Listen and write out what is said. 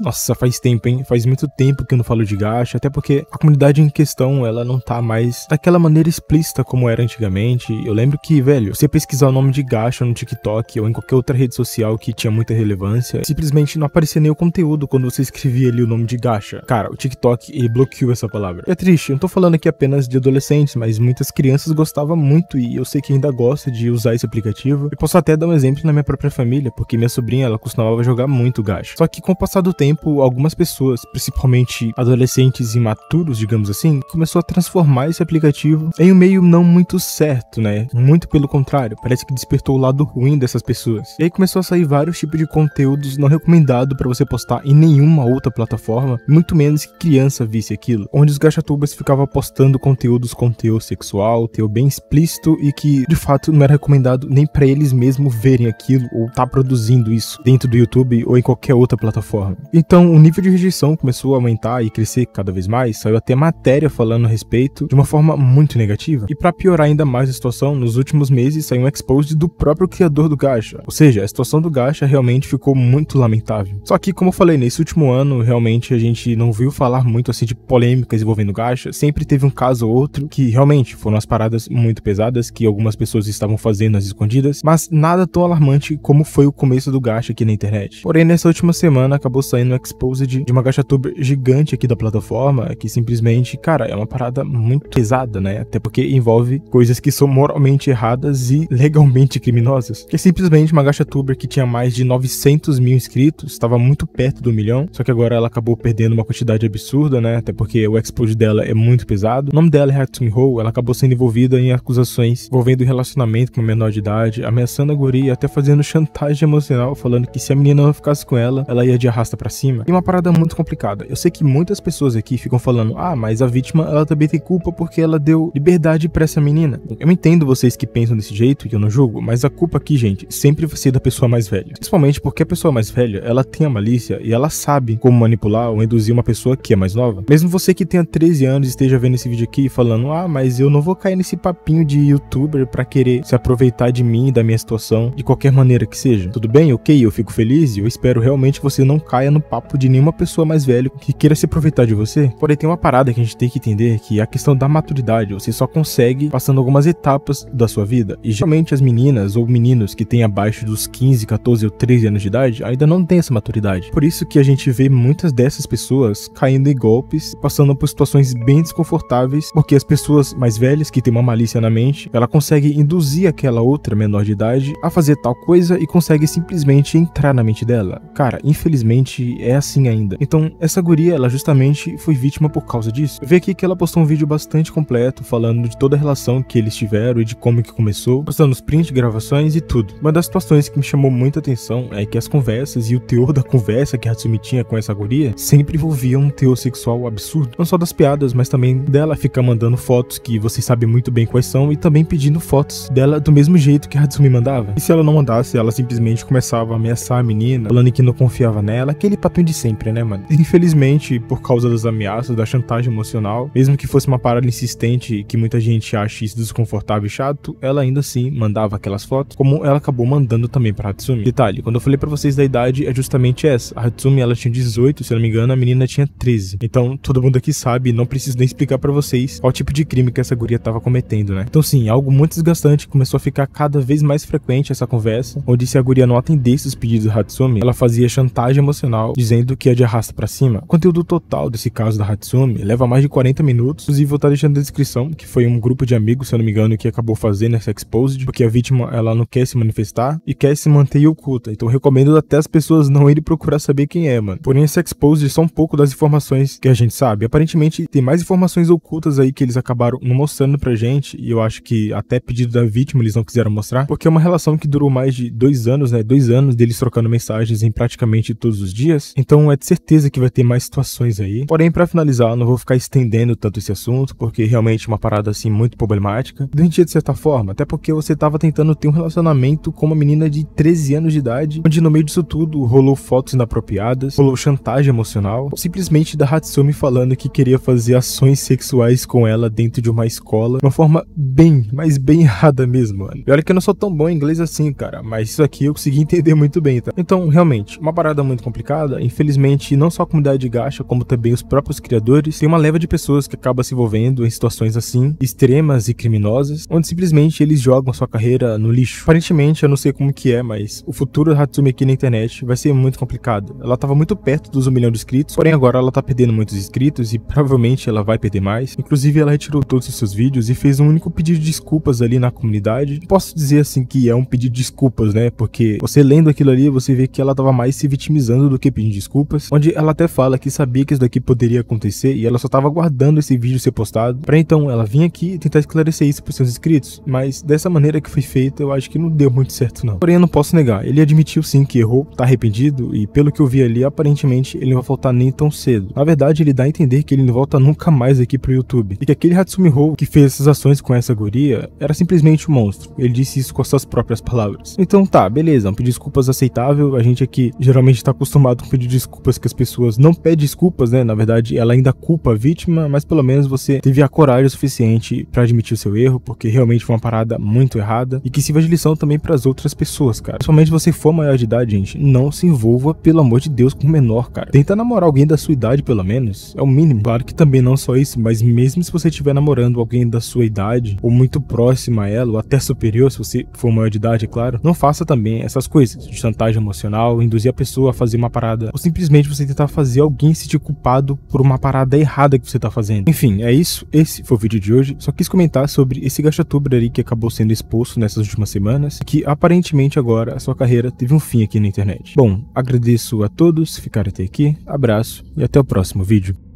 Nossa, faz tempo, hein? Faz muito tempo que eu não falo de gacha, até porque a comunidade em questão, ela não tá mais daquela maneira explícita como era antigamente. Eu lembro que, velho, você pesquisar o nome de gacha no TikTok ou em qualquer outra rede social que tinha muita relevância, simplesmente não aparecia nem o conteúdo quando você escrevia ali o nome de gacha. Cara, o TikTok, ele bloqueou essa palavra. É triste, eu não tô falando aqui apenas de adolescentes, mas muitas crianças gostavam muito e eu sei que ainda gosta de usar esse aplicativo. E posso até dar um exemplo na minha própria família, porque minha sobrinha, ela costumava jogar muito gacha. Só que com o passar do tempo, tempo, algumas pessoas, principalmente adolescentes imaturos, digamos assim, começou a transformar esse aplicativo em um meio não muito certo, né? Muito pelo contrário, parece que despertou o lado ruim dessas pessoas. E aí começou a sair vários tipos de conteúdos não recomendado para você postar em nenhuma outra plataforma, muito menos que criança visse aquilo, onde os gachatubas ficavam postando conteúdos com teor sexual, teor bem explícito e que de fato não era recomendado nem para eles mesmos verem aquilo ou tá produzindo isso dentro do YouTube ou em qualquer outra plataforma. E então, o nível de rejeição começou a aumentar e crescer cada vez mais, saiu até matéria falando a respeito de uma forma muito negativa. E para piorar ainda mais a situação, nos últimos meses saiu um expose do próprio criador do Gacha. Ou seja, a situação do Gacha realmente ficou muito lamentável. Só que, como eu falei, nesse último ano, realmente a gente não viu falar muito assim de polêmicas envolvendo o Gacha. Sempre teve um caso ou outro que realmente foram as paradas muito pesadas que algumas pessoas estavam fazendo às escondidas, mas nada tão alarmante como foi o começo do Gacha aqui na internet. Porém, nessa última semana acabou saindo no Exposed de uma gacha tuber gigante aqui da plataforma, que simplesmente, cara, é uma parada muito pesada, né? Até porque envolve coisas que são moralmente erradas e legalmente criminosas. Que é simplesmente uma gacha tuber que tinha mais de 900 mil inscritos, estava muito perto do milhão, só que agora ela acabou perdendo uma quantidade absurda, né? Até porque o Exposed dela é muito pesado. O nome dela é Hatsumi Ho, ela acabou sendo envolvida em acusações envolvendo relacionamento com menor de idade, ameaçando a guria, até fazendo chantagem emocional, falando que se a menina não ficasse com ela, ela ia de arrasta pra cima. E uma parada muito complicada. Eu sei que muitas pessoas aqui ficam falando: ah, mas a vítima ela também tem culpa porque ela deu liberdade para essa menina. Eu entendo vocês que pensam desse jeito e eu não julgo, mas a culpa aqui, gente, sempre vai ser da pessoa mais velha. Principalmente porque a pessoa mais velha ela tem a malícia e ela sabe como manipular ou induzir uma pessoa que é mais nova. Mesmo você que tenha 13 anos e esteja vendo esse vídeo aqui falando: ah, mas eu não vou cair nesse papinho de youtuber para querer se aproveitar de mim e da minha situação, de qualquer maneira que seja. Tudo bem, ok, eu fico feliz e eu espero realmente que você não caia no papo de nenhuma pessoa mais velha que queira se aproveitar de você. Porém, tem uma parada que a gente tem que entender que é a questão da maturidade. Você só consegue passando algumas etapas da sua vida. E geralmente as meninas ou meninos que têm abaixo dos 15, 14 ou 13 anos de idade ainda não têm essa maturidade. Por isso que a gente vê muitas dessas pessoas caindo em golpes, passando por situações bem desconfortáveis, porque as pessoas mais velhas que têm uma malícia na mente, ela consegue induzir aquela outra menor de idade a fazer tal coisa e consegue simplesmente entrar na mente dela. Cara, infelizmente é assim ainda. Então, essa guria, ela justamente foi vítima por causa disso. Eu vi aqui que ela postou um vídeo bastante completo, falando de toda a relação que eles tiveram e de como que começou, postando os prints, gravações e tudo. Uma das situações que me chamou muita atenção é que as conversas e o teor da conversa que a Hatsumi tinha com essa guria sempre envolvia um teor sexual absurdo. Não só das piadas, mas também dela ficar mandando fotos que vocês sabem muito bem quais são e também pedindo fotos dela do mesmo jeito que a Hatsumi mandava. E se ela não mandasse, ela simplesmente começava a ameaçar a menina, falando que não confiava nela, aquele papinho de sempre, né, mano? Infelizmente, por causa das ameaças, da chantagem emocional, mesmo que fosse uma parada insistente que muita gente ache isso desconfortável e chato, ela ainda assim mandava aquelas fotos, como ela acabou mandando também pra Hatsumi. Detalhe, quando eu falei para vocês da idade, é justamente essa. A Hatsumi, ela tinha 18, se eu não me engano, a menina tinha 13. Então, todo mundo aqui sabe, não preciso nem explicar para vocês qual tipo de crime que essa guria tava cometendo, né? Então, sim, algo muito desgastante, começou a ficar cada vez mais frequente essa conversa, onde se a guria não atendesse os pedidos da Hatsumi, ela fazia chantagem emocional dizendo que é de arrasta para cima. O conteúdo total desse caso da Hatsumi leva mais de 40 minutos, inclusive vou estar tá deixando na descrição, que foi um grupo de amigos, se eu não me engano, que acabou fazendo essa exposed, porque a vítima ela não quer se manifestar e quer se manter oculta. Então recomendo até as pessoas não irem procurar saber quem é, mano. Porém, essa exposed é só um pouco das informações que a gente sabe. Aparentemente tem mais informações ocultas aí que eles acabaram não mostrando pra gente, e eu acho que até pedido da vítima eles não quiseram mostrar, porque é uma relação que durou mais de dois anos, né? Dois anos deles trocando mensagens em praticamente todos os dias ideias. Então é de certeza que vai ter mais situações aí. Porém, para finalizar, não vou ficar estendendo tanto esse assunto, porque realmente é uma parada assim muito problemática. Doentia de certa forma, até porque você tava tentando ter um relacionamento com uma menina de 13 anos de idade, onde no meio disso tudo rolou fotos inapropriadas, rolou chantagem emocional, simplesmente da Hatsumi falando que queria fazer ações sexuais com ela dentro de uma escola, de uma forma bem, mas bem errada mesmo, mano. E olha que eu não sou tão bom em inglês assim, cara, mas isso aqui eu consegui entender muito bem, tá? Então, realmente, uma parada muito complicada passada, infelizmente, não só a comunidade de gacha, como também os próprios criadores, tem uma leva de pessoas que acaba se envolvendo em situações assim, extremas e criminosas, onde simplesmente eles jogam sua carreira no lixo. Aparentemente, eu não sei como que é, mas o futuro da Hatsumi aqui na internet vai ser muito complicado. Ela estava muito perto dos 1 milhão de inscritos, porém agora ela está perdendo muitos inscritos e provavelmente ela vai perder mais. Inclusive, ela retirou todos os seus vídeos e fez um único pedido de desculpas ali na comunidade. Posso dizer assim que é um pedido de desculpas, né? Porque você lendo aquilo ali, você vê que ela estava mais se vitimizando do que pedindo desculpas, onde ela até fala que sabia que isso daqui poderia acontecer e ela só estava aguardando esse vídeo ser postado para então ela vir aqui e tentar esclarecer isso para seus inscritos, mas dessa maneira que foi feita eu acho que não deu muito certo não. Porém eu não posso negar, ele admitiu sim que errou, tá arrependido e pelo que eu vi ali aparentemente ele não vai voltar nem tão cedo. Na verdade ele dá a entender que ele não volta nunca mais aqui pro YouTube e que aquele Hatsumi Hou que fez essas ações com essa guria era simplesmente um monstro. Ele disse isso com as suas próprias palavras. Então tá, beleza, um pedido desculpas aceitável, a gente aqui geralmente tá acostumado pedir desculpas que as pessoas não pedem desculpas, né? Na verdade, ela ainda culpa a vítima, mas pelo menos você teve a coragem suficiente para admitir o seu erro, porque realmente foi uma parada muito errada e que sirva de lição também para as outras pessoas, cara. Principalmente você for maior de idade, gente, não se envolva, pelo amor de Deus, com o menor, cara. Tenta namorar alguém da sua idade, pelo menos, é o mínimo. Claro que também não só isso, mas mesmo se você estiver namorando alguém da sua idade, ou muito próxima a ela, ou até superior, se você for maior de idade, é claro, não faça também essas coisas de chantagem emocional, induzir a pessoa a fazer uma parada errada, ou simplesmente você tentar fazer alguém se sentir culpado por uma parada errada que você tá fazendo. Enfim, é isso. Esse foi o vídeo de hoje. Só quis comentar sobre esse gastatuber ali que acabou sendo exposto nessas últimas semanas, que aparentemente agora a sua carreira teve um fim aqui na internet. Bom, agradeço a todos, ficaram até aqui, abraço e até o próximo vídeo.